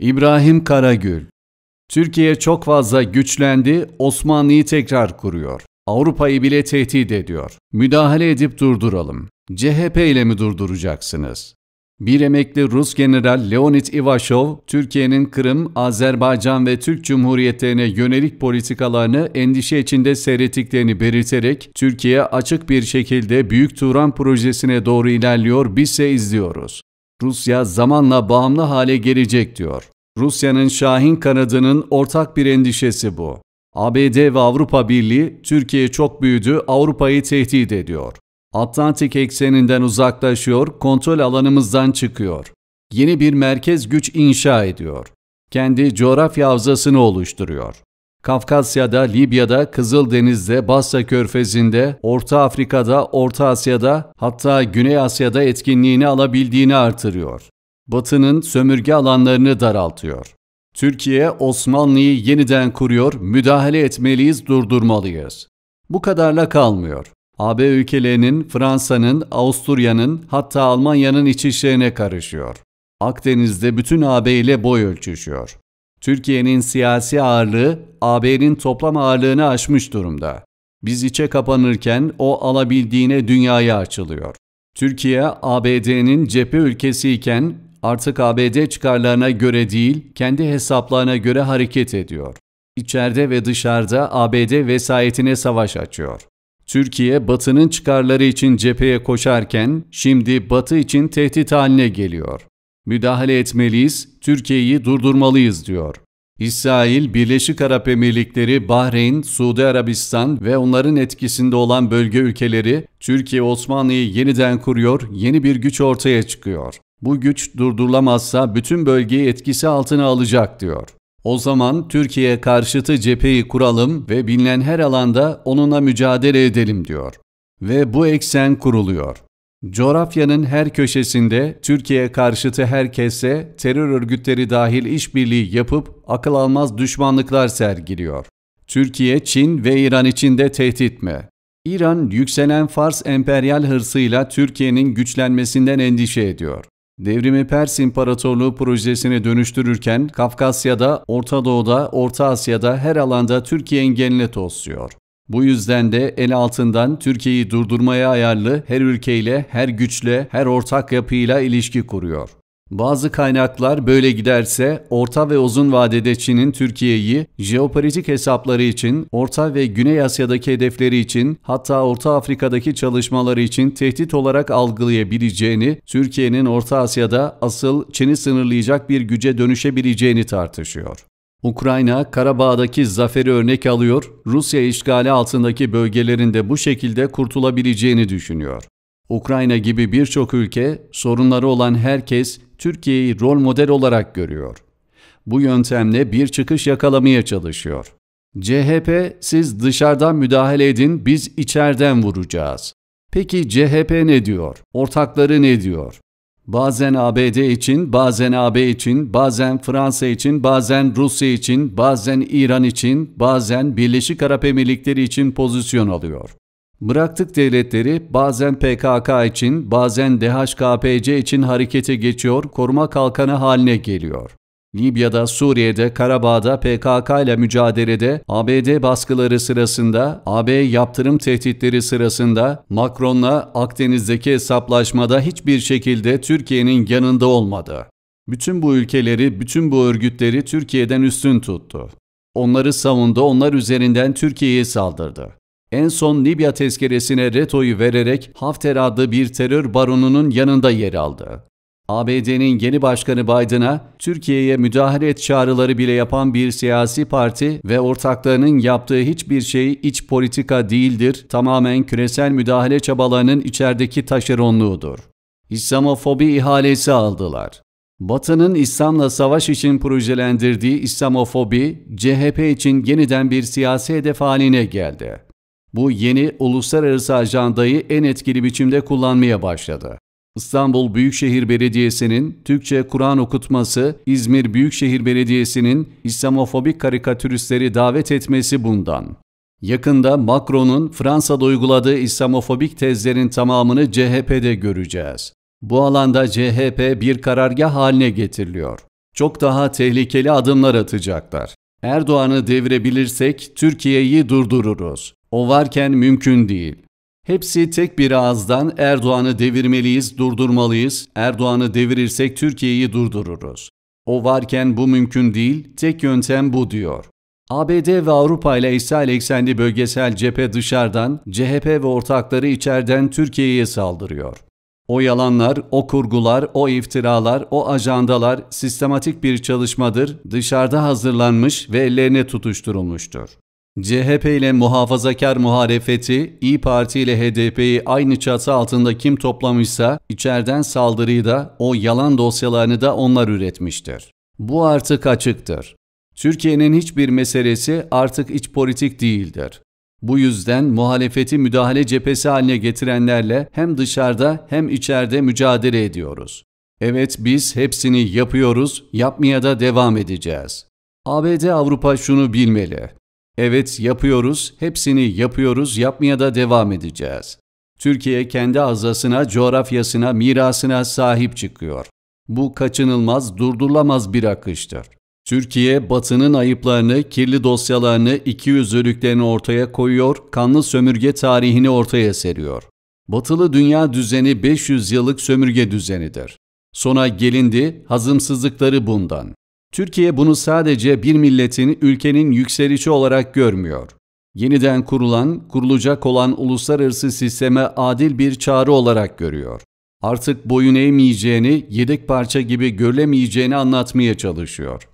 İbrahim Karagül Türkiye çok fazla güçlendi, Osmanlı'yı tekrar kuruyor. Avrupa'yı bile tehdit ediyor. Müdahale edip durduralım. CHP ile mi durduracaksınız? Bir emekli Rus general Leonid Ivashov, Türkiye'nin Kırım, Azerbaycan ve Türk Cumhuriyetlerine yönelik politikalarını endişe içinde seyrettiklerini belirterek, Türkiye açık bir şekilde Büyük Turan projesine doğru ilerliyor, biz ise izliyoruz. Rusya zamanla bağımlı hale gelecek diyor. Rusya'nın Şahin kanadının ortak bir endişesi bu. ABD ve Avrupa Birliği, Türkiye çok büyüdü, Avrupa'yı tehdit ediyor. Atlantik ekseninden uzaklaşıyor, kontrol alanımızdan çıkıyor. Yeni bir merkez güç inşa ediyor. Kendi coğrafya havzasını oluşturuyor. Kafkasya'da, Libya'da, Kızıldeniz'de, Basra Körfezi'nde, Orta Afrika'da, Orta Asya'da hatta Güney Asya'da etkinliğini alabildiğini artırıyor. Batı'nın sömürge alanlarını daraltıyor. Türkiye Osmanlı'yı yeniden kuruyor, müdahale etmeliyiz, durdurmalıyız. Bu kadarla kalmıyor. AB ülkelerinin, Fransa'nın, Avusturya'nın hatta Almanya'nın iç işlerine karışıyor. Akdeniz'de bütün AB ile boy ölçüşüyor. Türkiye'nin siyasi ağırlığı AB'nin toplam ağırlığını aşmış durumda. Biz içe kapanırken o alabildiğine dünyaya açılıyor. Türkiye ABD'nin cephe ülkesiyken artık ABD çıkarlarına göre değil, kendi hesaplarına göre hareket ediyor. İçeride ve dışarıda ABD vesayetine savaş açıyor. Türkiye Batı'nın çıkarları için cepheye koşarken şimdi Batı için tehdit haline geliyor. Müdahale etmeliyiz, Türkiye'yi durdurmalıyız diyor. İsrail, Birleşik Arap Emirlikleri, Bahreyn, Suudi Arabistan ve onların etkisinde olan bölge ülkeleri Türkiye Osmanlı'yı yeniden kuruyor, yeni bir güç ortaya çıkıyor. Bu güç durdurulamazsa bütün bölgeyi etkisi altına alacak diyor. O zaman Türkiye karşıtı cepheyi kuralım ve bilinen her alanda onunla mücadele edelim diyor. Ve bu eksen kuruluyor. Coğrafyanın her köşesinde Türkiye karşıtı herkese terör örgütleri dahil işbirliği yapıp akıl almaz düşmanlıklar sergiliyor. Türkiye, Çin ve İran için de tehdit mi? İran yükselen Fars emperyal hırsıyla Türkiye'nin güçlenmesinden endişe ediyor. Devrimi Pers İmparatorluğu projesini dönüştürürken Kafkasya'da, Orta Doğu'da, Orta Asya'da her alanda Türkiye engeline tosluyor. Bu yüzden de el altından Türkiye'yi durdurmaya ayarlı her ülkeyle, her güçle, her ortak yapıyla ilişki kuruyor. Bazı kaynaklar böyle giderse orta ve uzun vadede Çin'in Türkiye'yi jeopolitik hesapları için, Orta ve Güney Asya'daki hedefleri için, hatta Orta Afrika'daki çalışmaları için tehdit olarak algılayabileceğini, Türkiye'nin Orta Asya'da asıl Çin'i sınırlayacak bir güce dönüşebileceğini tartışıyor. Ukrayna, Karabağ'daki zaferi örnek alıyor, Rusya işgali altındaki bölgelerinde bu şekilde kurtulabileceğini düşünüyor. Ukrayna gibi birçok ülke, sorunları olan herkes Türkiye'yi rol model olarak görüyor. Bu yöntemle bir çıkış yakalamaya çalışıyor. CHP, siz dışarıdan müdahale edin, biz içeriden vuracağız. Peki CHP ne diyor? Ortakları ne diyor? Bazen ABD için, bazen AB için, bazen Fransa için, bazen Rusya için, bazen İran için, bazen Birleşik Arap Emirlikleri için pozisyon alıyor. Bıraktık devletleri bazen PKK için, bazen DHKPC için harekete geçiyor, koruma kalkanı haline geliyor. Libya'da, Suriye'de, Karabağ'da PKK ile mücadelede ABD baskıları sırasında, AB yaptırım tehditleri sırasında Macron'la Akdeniz'deki hesaplaşmada hiçbir şekilde Türkiye'nin yanında olmadı. Bütün bu ülkeleri, bütün bu örgütleri Türkiye'den üstün tuttu. Onları savundu, onlar üzerinden Türkiye'ye saldırdı. En son Libya tezkeresine retoyu vererek Hafter adlı bir terör baronunun yanında yer aldı. ABD'nin yeni başkanı Biden'a Türkiye'ye müdahale et çağrıları bile yapan bir siyasi parti ve ortaklarının yaptığı hiçbir şey iç politika değildir, tamamen küresel müdahale çabalarının içerideki taşeronluğudur. İslamofobi ihalesi aldılar. Batı'nın İslam'la savaş için projelendirdiği İslamofobi, CHP için yeniden bir siyasi hedef haline geldi. Bu yeni uluslararası ajandayı en etkili biçimde kullanmaya başladı. İstanbul Büyükşehir Belediyesi'nin Türkçe Kur'an okutması, İzmir Büyükşehir Belediyesi'nin İslamofobik karikatüristleri davet etmesi bundan. Yakında Macron'un Fransa'da uyguladığı İslamofobik tezlerin tamamını CHP'de göreceğiz. Bu alanda CHP bir karargah haline getiriliyor. Çok daha tehlikeli adımlar atacaklar. Erdoğan'ı devirebilirsek Türkiye'yi durdururuz. O varken mümkün değil. Hepsi tek bir ağızdan Erdoğan'ı devirmeliyiz, durdurmalıyız. Erdoğan'ı devirirsek Türkiye'yi durdururuz. O varken bu mümkün değil, tek yöntem bu diyor. ABD ve Avrupa ile İsrail eksenli bölgesel cephe dışarıdan, CHP ve ortakları içeriden Türkiye'ye saldırıyor. O yalanlar, o kurgular, o iftiralar, o ajandalar sistematik bir çalışmadır, dışarıda hazırlanmış ve ellerine tutuşturulmuştur. CHP ile muhafazakar muharefeti, İyi Parti ile HDP'yi aynı çatı altında kim toplamışsa içeriden saldırıyı da o yalan dosyalarını da onlar üretmiştir. Bu artık açıktır. Türkiye'nin hiçbir meselesi artık iç politik değildir. Bu yüzden muhalefeti müdahale cephesi haline getirenlerle hem dışarıda hem içeride mücadele ediyoruz. Evet biz hepsini yapıyoruz, yapmaya da devam edeceğiz. ABD Avrupa şunu bilmeli. Evet yapıyoruz, hepsini yapıyoruz, yapmaya da devam edeceğiz. Türkiye kendi azasına, coğrafyasına, mirasına sahip çıkıyor. Bu kaçınılmaz, durdurulamaz bir akıştır. Türkiye, batının ayıplarını, kirli dosyalarını, iki yüzlülüklerini ortaya koyuyor, kanlı sömürge tarihini ortaya seriyor. Batılı dünya düzeni 500 yıllık sömürge düzenidir. Sona gelindi, hazımsızlıkları bundan. Türkiye bunu sadece bir milletin ülkenin yükselişi olarak görmüyor. Yeniden kurulan, kurulacak olan uluslararası sisteme adil bir çağrı olarak görüyor. Artık boyun eğmeyeceğini, yedek parça gibi görülemeyeceğini anlatmaya çalışıyor.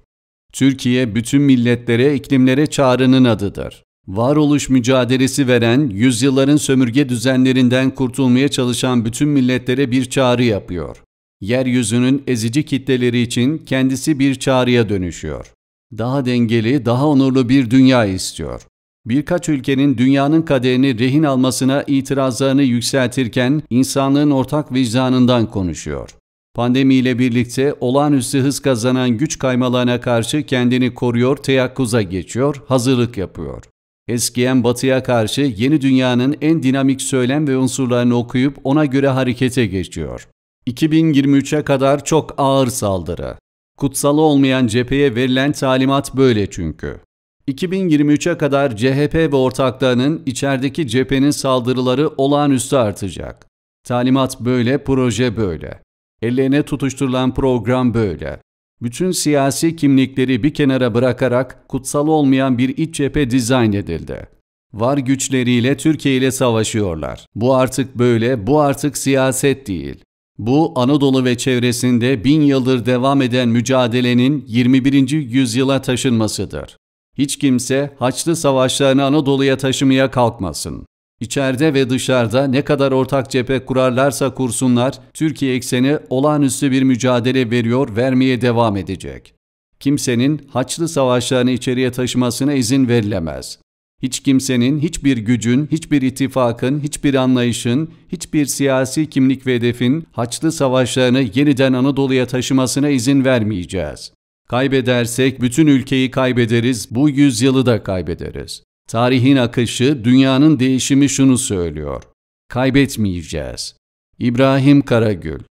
Türkiye bütün milletlere, iklimlere çağrının adıdır. Varoluş mücadelesi veren, yüzyılların sömürge düzenlerinden kurtulmaya çalışan bütün milletlere bir çağrı yapıyor yeryüzünün ezici kitleleri için kendisi bir çağrıya dönüşüyor. Daha dengeli, daha onurlu bir dünya istiyor. Birkaç ülkenin dünyanın kaderini rehin almasına itirazlarını yükseltirken insanlığın ortak vicdanından konuşuyor. Pandemiyle birlikte olağanüstü hız kazanan güç kaymalarına karşı kendini koruyor, teyakkuza geçiyor, hazırlık yapıyor. Eskiyen batıya karşı yeni dünyanın en dinamik söylem ve unsurlarını okuyup ona göre harekete geçiyor. 2023'e kadar çok ağır saldırı. Kutsalı olmayan cepheye verilen talimat böyle çünkü. 2023'e kadar CHP ve ortaklarının içerideki cephenin saldırıları olağanüstü artacak. Talimat böyle, proje böyle. Ellerine tutuşturulan program böyle. Bütün siyasi kimlikleri bir kenara bırakarak kutsal olmayan bir iç cephe dizayn edildi. Var güçleriyle Türkiye ile savaşıyorlar. Bu artık böyle, bu artık siyaset değil. Bu Anadolu ve çevresinde bin yıldır devam eden mücadelenin 21. yüzyıla taşınmasıdır. Hiç kimse Haçlı savaşlarını Anadolu'ya taşımaya kalkmasın. İçeride ve dışarıda ne kadar ortak cephe kurarlarsa kursunlar, Türkiye ekseni olağanüstü bir mücadele veriyor, vermeye devam edecek. Kimsenin Haçlı savaşlarını içeriye taşımasına izin verilemez. Hiç kimsenin, hiçbir gücün, hiçbir ittifakın, hiçbir anlayışın, hiçbir siyasi kimlik ve hedefin Haçlı savaşlarını yeniden Anadolu'ya taşımasına izin vermeyeceğiz. Kaybedersek bütün ülkeyi kaybederiz, bu yüzyılı da kaybederiz. Tarihin akışı, dünyanın değişimi şunu söylüyor. Kaybetmeyeceğiz. İbrahim Karagül